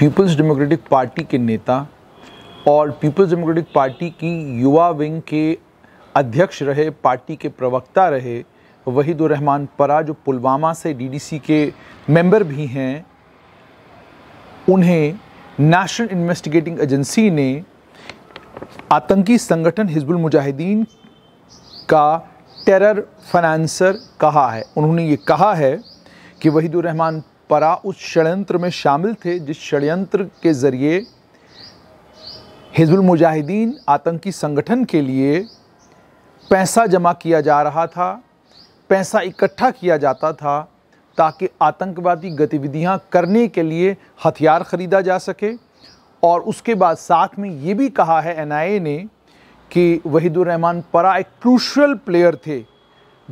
peoples Democratic Party के नेता और पीपल्स डेमोक्रेटिक पार्टी की युवा विंग के अध्यक्ष रहे पार्टी के प्रवक्ता रहे रहमान परा जो पुलवामा से डीडीसी के मेंबर भी हैं उन्हें नेशनल इन्वेस्टिगेटिंग एजेंसी ने आतंकी संगठन हिजबुल मुजाहिदीन का टेरर फाइनेंसर कहा है उन्होंने ये कहा है कि रहमान परा उस षडयंत्र में शामिल थे जिस षडयंत्र के ज़रिए हिजबुल मुजाहिदीन आतंकी संगठन के लिए पैसा जमा किया जा रहा था पैसा इकट्ठा किया जाता था ताकि आतंकवादी गतिविधियां करने के लिए हथियार ख़रीदा जा सके और उसके बाद साथ में ये भी कहा है एनआईए ने कि वहीदुररहमान परा एक क्रूशल प्लेयर थे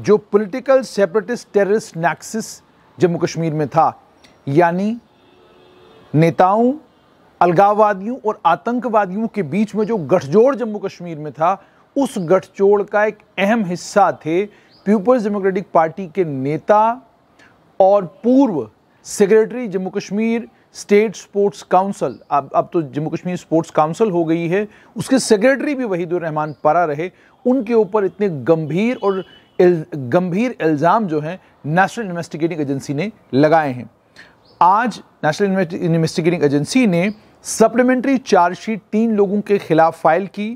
जो political separatist terrorist nexus Jammu Kashmir में था यानी नेताओं अलगाववादियों और आतंकवादियों के बीच में जो गठजोड़ जम्मू कश्मीर में था उस गठजोड़ का एक अहम हिस्सा थे पीपल्स डेमोक्रेटिक पार्टी के नेता और पूर्व secretary Jammu Kashmir state sports council अब अब तो जम्मू कश्मीर स्पोर्ट्स काउंसिल हो गई है उसके सेक्रेटरी भी वहीदुर रहमान परा रहे उनके ऊपर इतने गंभीर और इल, गंभीर इल्ज़ाम जो हैं नेशनल इन्वेस्टिगेटिंग एजेंसी ने लगाए हैं आज नेशनल इन्वेस्टिगेटिंग एजेंसी ने सप्लीमेंट्री चार्जशीट तीन लोगों के खिलाफ फाइल की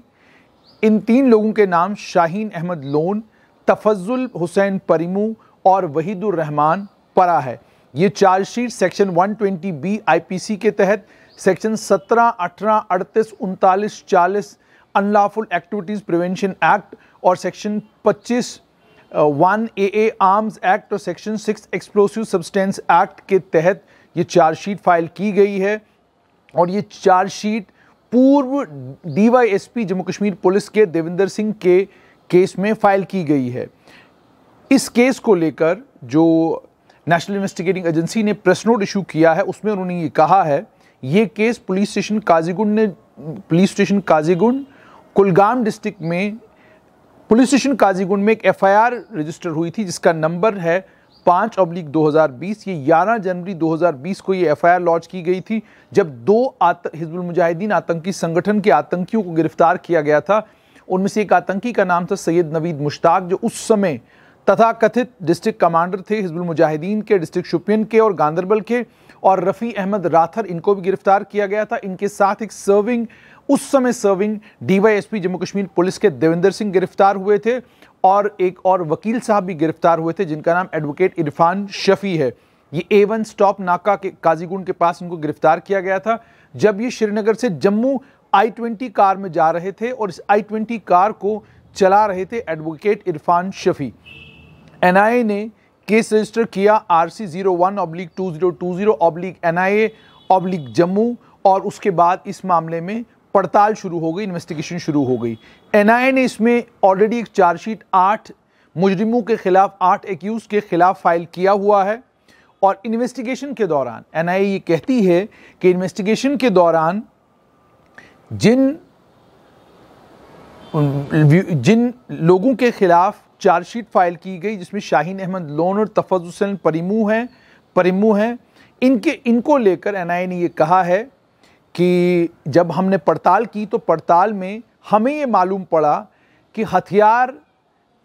इन तीन लोगों के नाम शाहीन अहमद लोन तफजुल हुसैन परिमू और वहीदुर रहमान परा है ये चार्जशीट सेक्शन 120 बी आईपीसी के तहत सेक्शन 17, 18, अड़तीस उनतालीस चालीस अनलाफुल एक्टिविटीज़ प्रिवेंशन एक्ट और section 25 one A A arms act और section six explosive substance act के तहत ये चार्जशीट फाइल की गई है और ये चार्जशीट पूर्व डीवाईएसपी जम्मू कश्मीर पुलिस के देविंदर सिंह के केस में फाइल की गई है इस केस को लेकर जो नेशनल इन्वेस्टिगेटिंग एजेंसी ने प्रेस नोट इशू किया है उसमें उन्होंने ये कहा है ये केस पुलिस स्टेशन काजीगुंड ने police station Qazigund Kulgam district में पुलिस स्टेशन काजीगुंड में एक एफआईआर रजिस्टर हुई थी जिसका नंबर है पाँच अब्लिक दो ये ग्यारह जनवरी 2020 को ये एफआईआर लॉन्च की गई थी जब दो आत हिजबुल मुजाहिदीन आतंकी संगठन के आतंकियों को गिरफ्तार किया गया था उनमें से एक आतंकी का नाम था सैयद नवीद मुश्ताक जो उस समय तथाकथित डिस्ट्रिक्ट कमांडर थे हिजबुल मुजाहिदीन के डिस्ट्रिक्ट शुपियन के और गांधरबल के और रफ़ी अहमद राथर इनको भी गिरफ्तार किया गया था इनके साथ एक सर्विंग उस समय serving DYSP Jammu Kashmir police के देवेंद्र सिंह गिरफ्तार हुए थे और एक और वकील साहब भी गिरफ्तार हुए थे जिनका नाम एडवोकेट इरफान शफी है ये ए वन स्टॉप नाका के काजीगुंड के पास इनको गिरफ्तार किया गया था जब ये श्रीनगर से जम्मू आई ट्वेंटी कार में जा रहे थे और इस आई ट्वेंटी कार को चला रहे थे एडवोकेट इरफान शफी ए ने केस रजिस्टर किया R C zero one oblique two zero two zero oblique N I A oblique Jammu और उसके बाद इस मामले में पड़ताल शुरू हो गई इन्वेस्टिगेशन शुरू हो गई एनआईए ने इसमें ऑलरेडी एक चार्जशीट आठ मुजरिमों के खिलाफ आठ एक्यूज़ के खिलाफ फाइल किया हुआ है और इन्वेस्टिगेशन के दौरान एनआईए ये कहती है कि इन्वेस्टिगेशन के दौरान जिन जिन लोगों के खिलाफ चार्जशीट फाइल की गई जिसमें शाहीन अहमद लोन और तफज हुसैन परिमू हैं परिमू हैं इनके इनको लेकर एनआईए ने ये कहा है कि जब हमने पड़ताल की तो पड़ताल में हमें ये मालूम पड़ा कि हथियार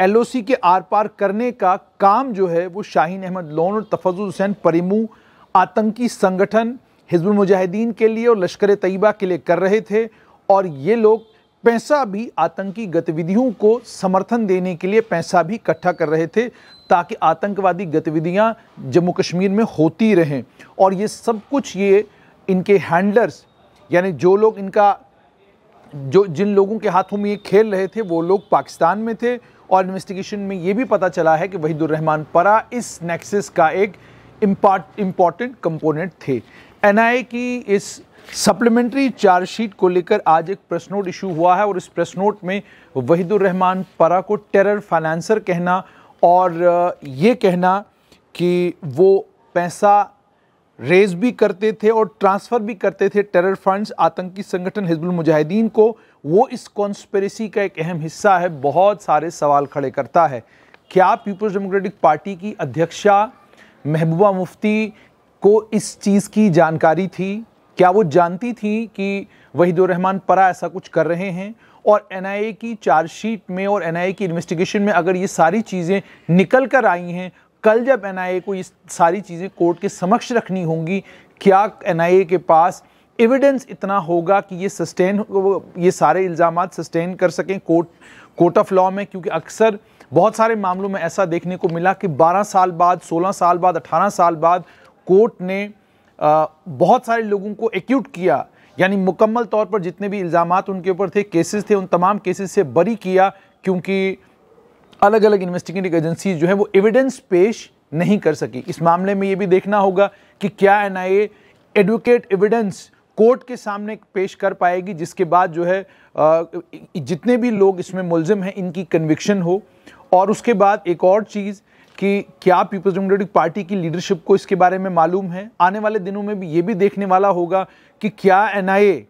एलओसी के आर पार करने का काम जो है वो शाहीन अहमद लोन और तफजुल हुसैन परिमू आतंकी संगठन हिजबुल मुजाहिदीन के लिए और लश्कर तयबा के लिए कर रहे थे और ये लोग पैसा भी आतंकी गतिविधियों को समर्थन देने के लिए पैसा भी इकट्ठा कर रहे थे ताकि आतंकवादी गतिविधियां जम्मू कश्मीर में होती रहें और ये सब कुछ ये इनके हैंडलर्स यानी जो लोग इनका जो जिन लोगों के हाथों में ये खेल रहे थे वो लोग पाकिस्तान में थे और इन्वेस्टिगेशन में ये भी पता चला है कि वहीदुररहमान परा इस नेक्सस का एक इम्पॉर्टेंट कंपोनेंट थे एनआईए की इस सप्लीमेंट्री चार्जशीट को लेकर आज एक प्रेस नोट इशू हुआ है और इस प्रेस नोट में वहीदुररहमान परा को टेरर फाइनेंसर कहना और ये कहना कि वो पैसा रेज भी करते थे और ट्रांसफ़र भी करते थे टेरर फंड्स आतंकी संगठन हिजबुल मुजाहिदीन को वो इस कॉन्स्परेसी का एक अहम हिस्सा है बहुत सारे सवाल खड़े करता है क्या पीपल्स डेमोक्रेटिक पार्टी की अध्यक्षा महबूबा मुफ्ती को इस चीज़ की जानकारी थी क्या वो जानती थी कि वहीदुररहमान परा ऐसा कुछ कर रहे हैं और एन की चार्जशीट में और एन की इन्वेस्टिगेशन में अगर ये सारी चीज़ें निकल कर आई हैं कल जब एन को ये सारी चीज़ें कोर्ट के समक्ष रखनी होंगी क्या एन के पास एविडेंस इतना होगा कि ये सस्टेन ये सारे इल्ज़ाम सस्टेन कर सकें कोर्ट कोर्ट ऑफ लॉ में क्योंकि अक्सर बहुत सारे मामलों में ऐसा देखने को मिला कि 12 साल बाद 16 साल बाद 18 साल बाद कोर्ट ने बहुत सारे लोगों को एक्यूट किया यानी मुकम्मल तौर पर जितने भी इल्ज़ाम उनके ऊपर थे केसेस थे उन तमाम केसेस से बरी किया क्योंकि अलग अलग इन्वेस्टिगेटिव एजेंसी जो है वो एविडेंस पेश नहीं कर सकी इस मामले में ये भी देखना होगा कि क्या एन एडवोकेट एविडेंस कोर्ट के सामने पेश कर पाएगी जिसके बाद जो है जितने भी लोग इसमें मुलजिम हैं इनकी कन्विक्शन हो और उसके बाद एक और चीज़ कि क्या पीपल्स डेमोक्रेटिक पार्टी की लीडरशिप को इसके बारे में मालूम है आने वाले दिनों में भी ये भी देखने वाला होगा कि क्या एनआईए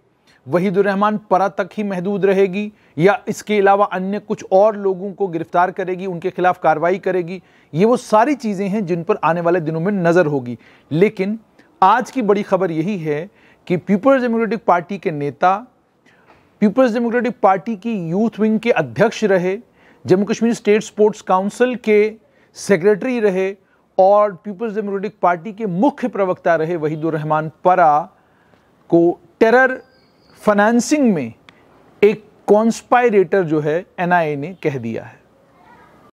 वहीदुररहमान परा तक ही महदूद रहेगी या इसके अलावा अन्य कुछ और लोगों को गिरफ्तार करेगी उनके खिलाफ कार्रवाई करेगी ये वो सारी चीज़ें हैं जिन पर आने वाले दिनों में नज़र होगी लेकिन आज की बड़ी खबर यही है कि पीपल्स डेमोक्रेटिक पार्टी के नेता पीपल्स डेमोक्रेटिक पार्टी की यूथ विंग के अध्यक्ष रहे Jammu Kashmir state sports council के सेक्रेटरी रहे और पीपल्स डेमोक्रेटिक पार्टी के मुख्य प्रवक्ता रहे वहीदुररहमान परा को टेरर फाइनेंसिंग में एक कॉन्स्पायरेटर जो है एनआईए ने कह दिया है